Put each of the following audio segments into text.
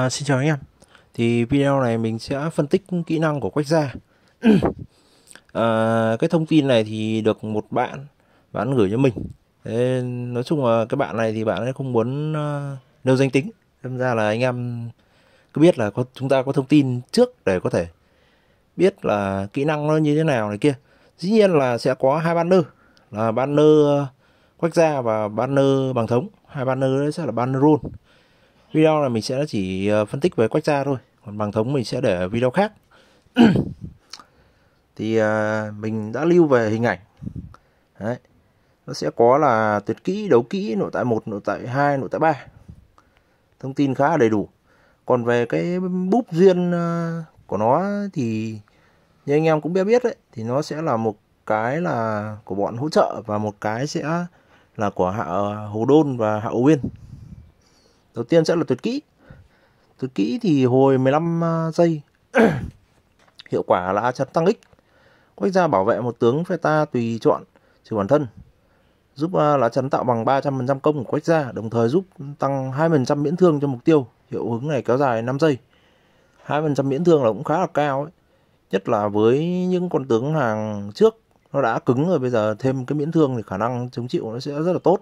À, xin chào anh em Thì video này mình sẽ phân tích kỹ năng của Quách Gia à, Cái thông tin này thì được một bạn Bạn gửi cho mình Thế Nói chung là cái bạn này thì bạn ấy không muốn uh, nêu danh tính Đâm ra là anh em cứ biết là có, chúng ta có thông tin trước để có thể biết là kỹ năng nó như thế nào này kia Dĩ nhiên là sẽ có hai banner là banner Quách Gia và banner Bằng Thống hai banner đấy sẽ là banner rule video là mình sẽ chỉ ờ, phân tích về quách gia thôi còn bằng thống mình sẽ để video khác thì ờ, mình đã lưu về hình ảnh đấy nó sẽ có là tuyệt kỹ đấu kỹ nội tại một nội tại hai nội tại ba thông tin khá đầy đủ còn về cái búp duyên ờ, của nó thì như anh em cũng biết biết đấy thì nó sẽ là một cái là của bọn hỗ trợ và một cái sẽ là của hạ Hồ Đôn và hạ Uyên đầu tiên sẽ là tuyệt kỹ tuyệt kỹ thì hồi 15 à, giây hiệu quả là chặt tăng ích quách gia bảo vệ một tướng phe ta tùy chọn trừ bản thân giúp à, lá chắn tạo bằng 300% công của quách gia đồng thời giúp tăng 2% miễn thương cho mục tiêu hiệu ứng này kéo dài 5 giây 2% miễn thương là cũng khá là cao ấy nhất là với những con tướng hàng trước nó đã cứng rồi bây giờ thêm cái miễn thương thì khả năng chống chịu nó sẽ rất là tốt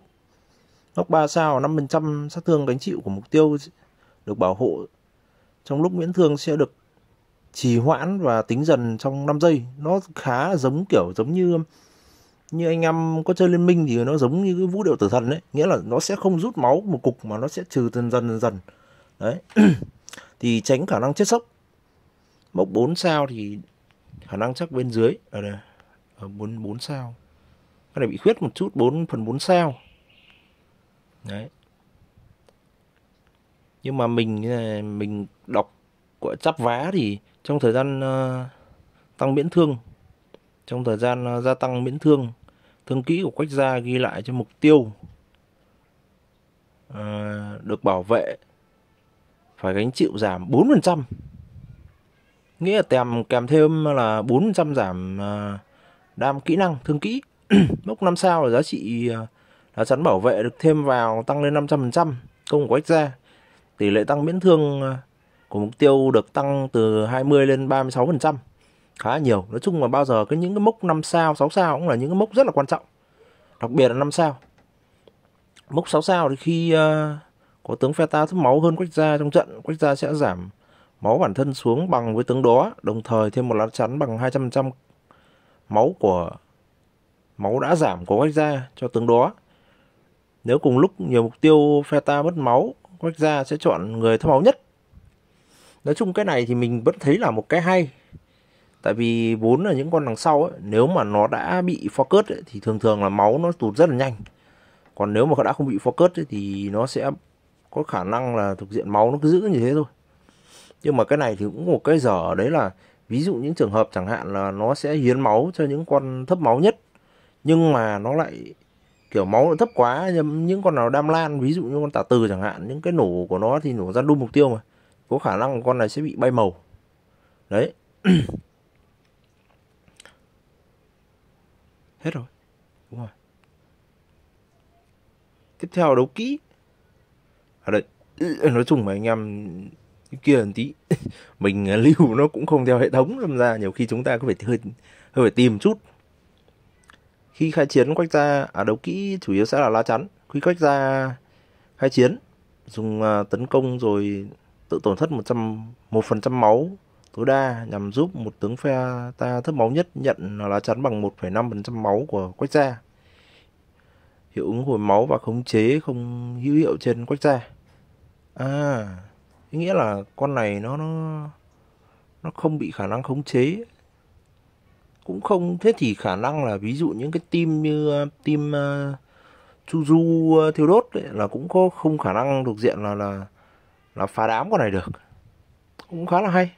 Nóc 3 sao 5% sát thương gánh chịu của mục tiêu được bảo hộ trong lúc miễn thương sẽ được trì hoãn và tính dần trong 5 giây. Nó khá giống kiểu giống như như anh em có chơi liên minh thì nó giống như cái vũ điệu tử thần đấy, nghĩa là nó sẽ không rút máu một cục mà nó sẽ trừ dần dần dần. Đấy. thì tránh khả năng chết sốc. Mốc 4 sao thì khả năng chắc bên dưới ở đây ở 4 4 sao. Cái này bị khuyết một chút 4 phần 4 sao đấy nhưng mà mình ờ, mình đọc của chắp vá thì trong thời gian uh, tăng miễn thương trong thời gian uh, gia tăng miễn thương thương kỹ của quách gia ghi lại cho mục tiêu uh, được bảo vệ phải gánh chịu giảm 4% nghĩa là kèm kèm thêm là 4% giảm uh, đam kỹ năng thương kỹ mốc 5 sao là giá trị uh, lá chắn bảo vệ được thêm vào tăng lên 500% công của ra tỷ lệ tăng miễn thương à, của mục tiêu được tăng từ 20 lên 36% khá nhiều nói chung là bao giờ cái những cái mốc 5 sao 6 sao cũng là những cái mốc rất là quan trọng đặc biệt là 5 sao mốc 6 sao thì khi uh, có tướng phe ta thấp máu hơn quách gia trong trận quách gia sẽ giảm máu bản thân xuống bằng với tướng đó đồng thời thêm một lá chắn bằng 200% máu của máu đã giảm của quách gia cho tướng đó nếu cùng lúc nhiều mục tiêu phe ta mất máu, quách ra sẽ chọn người thấp máu nhất. Nói chung cái này thì mình vẫn thấy là một cái hay. Tại vì vốn là những con đằng sau ấy, nếu mà nó đã bị focus ấy, thì thường thường là máu nó tụt rất là nhanh. Còn nếu mà đã không bị focus ấy, thì nó sẽ có khả năng là thuộc diện máu nó cứ giữ như thế thôi. Nhưng mà cái này thì cũng một cái dở đấy là ví dụ những trường hợp chẳng hạn là nó sẽ hiến máu cho những con thấp máu nhất nhưng mà nó lại kiểu máu nó thấp quá những con nào đam lan ví dụ như con tả từ chẳng hạn những cái nổ của nó thì nổ ra đun mục tiêu mà có khả năng con này sẽ bị bay màu đấy hết rồi đúng rồi tiếp theo đấu kỹ ở à đây nói chung mà anh em kia một tí mình à, lưu nó cũng không theo hệ thống làm ra nhiều khi chúng ta có phải hơi hơi phải tìm chút khi khai chiến quách gia à đấu kỹ chủ yếu sẽ là lá chắn khi quách gia khai chiến dùng à, tấn công rồi tự tổn thất một trăm một phần trăm máu tối đa nhằm giúp một tướng phe ta thấp máu nhất nhận lá chắn bằng 1,5% máu của quách gia. Hiệu ứng hồi máu và khống chế không hữu hiệu trên quách gia. À, ý nghĩa là con này nó nó nó không bị khả năng khống chế cũng không thế thì khả năng là ví dụ những cái team như team uh, chu du uh, thiếu đốt ấy, là cũng có không khả năng thuộc diện là là là phá đám con này được cũng khá là hay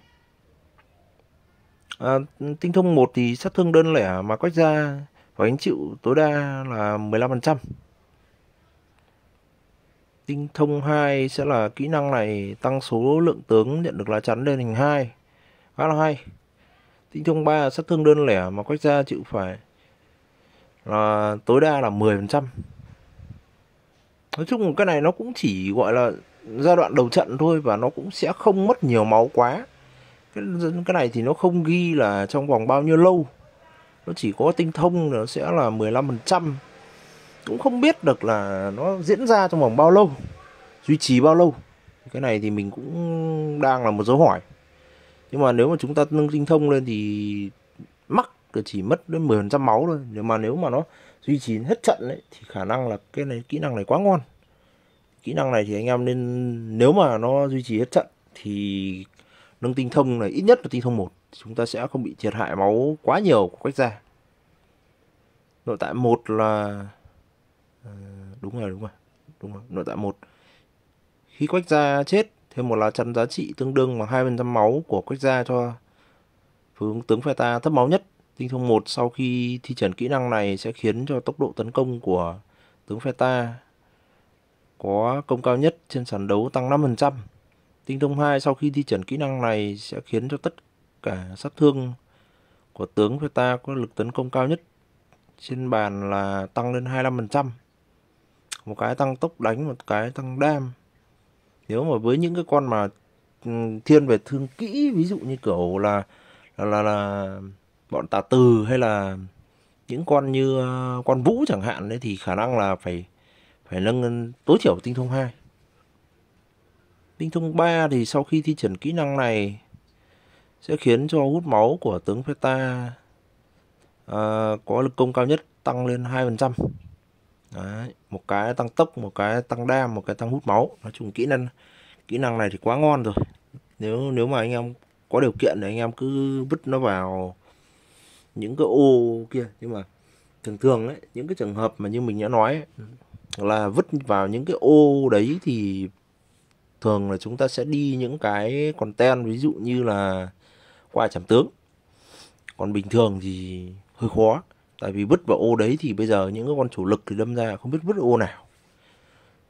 à, tinh thông một thì sát thương đơn lẻ mà quách ra phải gánh chịu tối đa là 15% tinh thông 2 sẽ là kỹ năng này tăng số lượng tướng nhận được lá chắn lên hình 2 khá là hay tinh thông 3 là sát thương đơn lẻ mà quách gia chịu phải là tối đa là 10%. Nói chung cái này nó cũng chỉ gọi là giai đoạn đầu trận thôi và nó cũng sẽ không mất nhiều máu quá. Cái, cái này thì nó không ghi là trong vòng bao nhiêu lâu. Nó chỉ có tinh thông nó sẽ là 15%. Cũng không biết được là nó diễn ra trong vòng bao lâu, duy trì bao lâu. Cái này thì mình cũng đang là một dấu hỏi nhưng mà nếu mà chúng ta nâng tinh thông lên thì mắc là chỉ mất đến 10% máu thôi nếu mà nếu mà nó duy trì hết trận đấy thì khả năng là cái này kỹ năng này quá ngon kỹ năng này thì anh em nên nếu mà nó duy trì hết trận thì nâng tinh thông này ít nhất là tinh thông một chúng ta sẽ không bị thiệt hại máu quá nhiều của quách ra nội tại một là ờ, đúng rồi đúng rồi đúng rồi nội tại một khi quách ra chết thêm một lá chắn giá trị tương đương bằng 2% máu của quách gia cho hướng tướng phe ta thấp máu nhất. Tinh thông 1 sau khi thi triển kỹ năng này sẽ khiến cho tốc độ tấn công của tướng phe ta có công cao nhất trên sàn đấu tăng 5%. Tinh thông 2 sau khi thi triển kỹ năng này sẽ khiến cho tất cả sát thương của tướng phe ta có lực tấn công cao nhất trên bàn là tăng lên 25%. Một cái tăng tốc đánh, một cái tăng đam nếu mà với những cái con mà ừ, thiên về thương kỹ ví dụ như kiểu là là là, là bọn tà từ hay là những con như ờ, con vũ chẳng hạn đấy thì khả năng là phải phải nâng tối thiểu tinh thông 2. Tinh thông 3 thì sau khi thi triển kỹ năng này sẽ khiến cho hút máu của tướng Peta à, có lực công cao nhất tăng lên 2%. Đấy, một cái tăng tốc, một cái tăng đam, một cái tăng hút máu. Nói chung kỹ năng kỹ năng này thì quá ngon rồi. Nếu nếu mà anh em có điều kiện thì anh em cứ vứt nó vào những cái ô kia nhưng mà thường thường đấy những cái trường hợp mà như mình đã nói ấy, là vứt vào những cái ô đấy thì thường là chúng ta sẽ đi những cái content ví dụ như là qua chạm tướng còn bình thường thì hơi khó tại vì vứt vào ô đấy thì bây giờ những cái con chủ lực thì đâm ra không biết vứt ô nào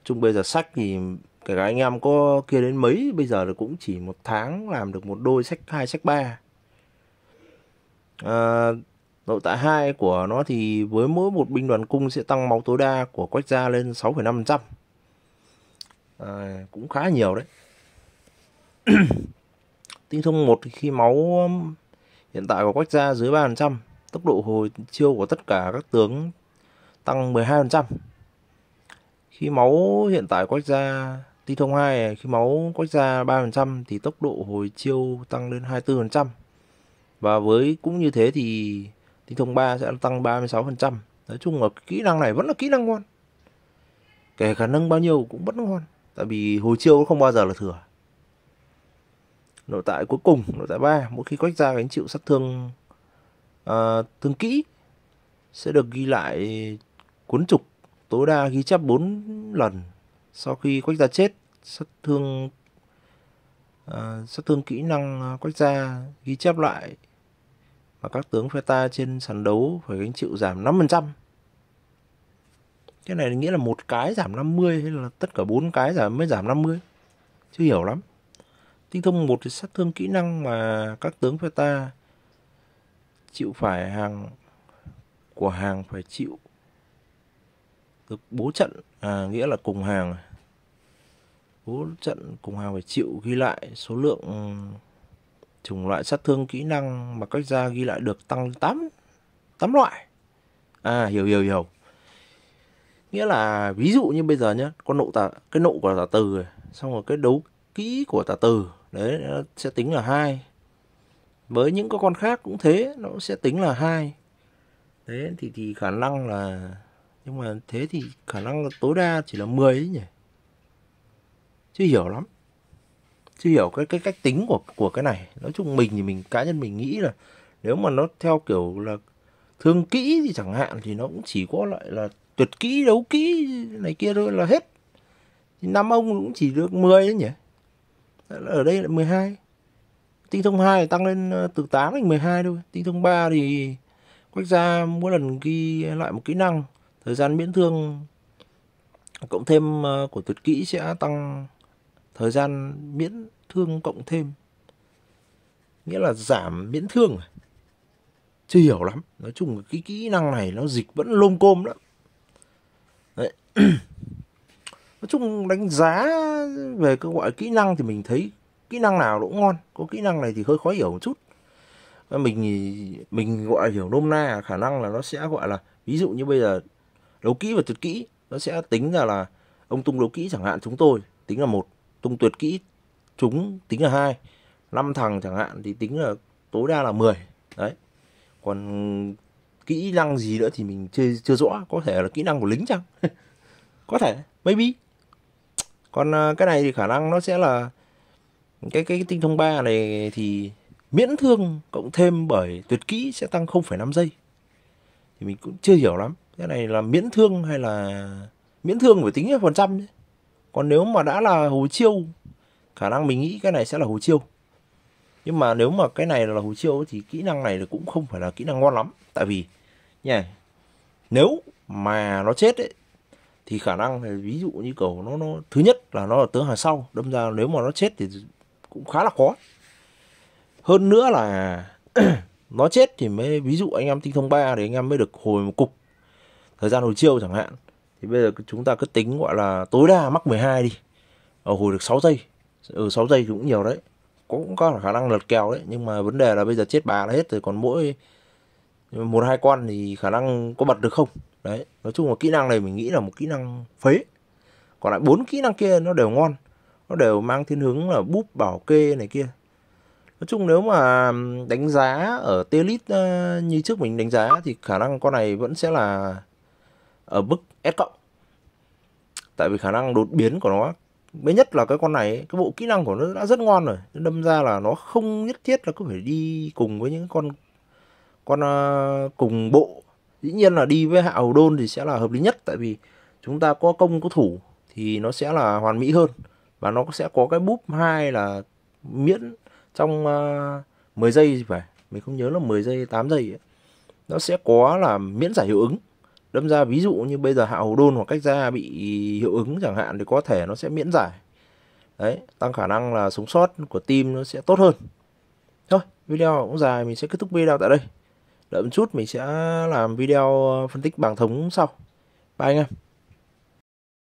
chung bây giờ sách thì kể cả anh em có kia đến mấy bây giờ là cũng chỉ một tháng làm được một đôi sách hai sách ba à, nội tại hai của nó thì với mỗi một binh đoàn cung sẽ tăng máu tối đa của quách gia lên sáu 6,5% trăm à, cũng khá nhiều đấy tinh thông một khi máu um, hiện tại của quách gia dưới ba phần trăm tốc độ hồi chiêu của tất cả các tướng tăng 12%. Khi máu hiện tại quách ra ti thông 2 khi máu quách ra 3% thì tốc độ hồi chiêu tăng lên 24%. Và với cũng như thế thì ti thông 3 sẽ tăng 36%. Nói chung là kỹ năng này vẫn là kỹ năng ngon. Kể cả nâng bao nhiêu cũng vẫn ngon. Tại vì hồi chiêu không bao giờ là thừa nội tại cuối cùng nội tại ba mỗi khi quách ra gánh chịu sát thương à, ờ, tướng kỹ sẽ được ghi lại cuốn trục tối đa ghi chép 4 lần sau khi quách gia chết sát thương à, sát thương kỹ năng quách gia ghi chép lại và các tướng phe ta trên sàn đấu phải gánh chịu giảm 5%. Cái này nghĩa là một cái giảm 50 hay là tất cả bốn cái giảm mới giảm 50. Chưa hiểu lắm. Tinh thông một thì sát thương kỹ năng mà các tướng phe ta chịu phải hàng của hàng phải chịu được bố trận à, nghĩa là cùng hàng bố trận cùng hàng phải chịu ghi lại số lượng ừ, chủng loại sát thương kỹ năng mà cách ra ghi lại được tăng 8 8 loại à hiểu hiểu hiểu nghĩa là ví dụ như bây giờ nhé con nộ tả cái nộ của tả từ xong rồi cái đấu kỹ của tả từ đấy sẽ tính là hai với những con khác cũng thế nó sẽ tính là hai thế thì thì khả năng là nhưng mà thế thì khả năng là tối đa chỉ là 10 ấy nhỉ chưa hiểu lắm chưa hiểu cái cái cách tính của của cái này nói chung mình thì mình cá nhân mình nghĩ là nếu mà nó theo kiểu là thương kỹ thì chẳng hạn thì nó cũng chỉ có lại là tuyệt kỹ đấu kỹ này kia thôi là hết thì năm ông cũng chỉ được 10 ấy nhỉ ở đây là 12 tinh thông 2 thì tăng lên ờ, từ 8 đến 12 thôi tinh thông 3 thì quách gia mỗi lần ghi lại một kỹ năng thời gian miễn thương cộng thêm ờ, của tuyệt kỹ sẽ tăng thời gian miễn thương cộng thêm nghĩa là giảm miễn thương à? chưa hiểu lắm nói chung cái kỹ năng này nó dịch vẫn lôm côm lắm Đấy. nói chung đánh giá về các loại kỹ năng thì mình thấy kỹ năng nào cũng ngon có kỹ năng này thì hơi khó hiểu một chút mình mình gọi hiểu nôm na khả năng là nó sẽ gọi là ví dụ như bây giờ đấu kỹ và tuyệt kỹ nó sẽ tính ra là ông tung đấu kỹ chẳng hạn chúng tôi tính là một tung tuyệt kỹ chúng tính là hai năm thằng chẳng hạn thì tính là tối đa là 10 đấy còn kỹ năng gì nữa thì mình chưa chưa rõ có thể là kỹ năng của lính chăng có thể maybe còn à, cái này thì khả năng nó sẽ là cái cái tinh thông 3 này thì miễn thương cộng thêm bởi tuyệt kỹ sẽ tăng 0,5 giây thì mình cũng chưa hiểu lắm cái này là miễn thương hay là miễn thương phải tính là phần trăm chứ còn nếu mà đã là hồ chiêu khả năng mình nghĩ cái này sẽ là hồ chiêu nhưng mà nếu mà cái này là hồ chiêu thì kỹ năng này cũng không phải là kỹ năng ngon lắm tại vì nha nếu mà nó chết ấy, thì khả năng ví dụ như cầu nó nó thứ nhất là nó ở tướng hàng sau đâm ra nếu mà nó chết thì cũng khá là khó hơn nữa là nó chết thì mới ví dụ anh em tinh thông 3 thì anh em mới được hồi một cục thời gian hồi chiêu chẳng hạn thì bây giờ chúng ta cứ tính gọi là tối đa mắc 12 đi ở hồi được 6 giây ở ừ, 6 giây cũng nhiều đấy cũng có khả năng lật kèo đấy nhưng mà vấn đề là bây giờ chết bà là hết rồi còn mỗi một hai con thì khả năng có bật được không đấy nói chung là kỹ năng này mình nghĩ là một kỹ năng phế còn lại bốn kỹ năng kia nó đều ngon nó đều mang thiên hướng là búp bảo kê này kia nói chung nếu mà đánh giá ở tia lít ờ, như trước mình đánh giá thì khả năng con này vẫn sẽ là ở mức S cộng tại vì khả năng đột biến của nó mới nhất là cái con này cái bộ kỹ năng của nó đã rất ngon rồi đâm ra là nó không nhất thiết là cứ phải đi cùng với những con con ờ, cùng bộ dĩ nhiên là đi với hạ hầu đôn thì sẽ là hợp lý nhất tại vì chúng ta có công có thủ thì nó sẽ là hoàn mỹ hơn và nó sẽ có cái búp hai là miễn trong uh, ờ, 10 giây gì phải mình không nhớ là 10 giây 8 giây ấy. nó sẽ có là miễn giải hiệu ứng đâm ra ví dụ như bây giờ hạ hồ đôn hoặc cách ra bị hiệu ứng chẳng hạn thì có thể nó sẽ miễn giải đấy tăng khả năng là sống sót của team nó sẽ tốt hơn thôi video cũng dài mình sẽ kết thúc video tại đây đợi một chút mình sẽ làm video ờ, phân tích bảng thống sau bye anh em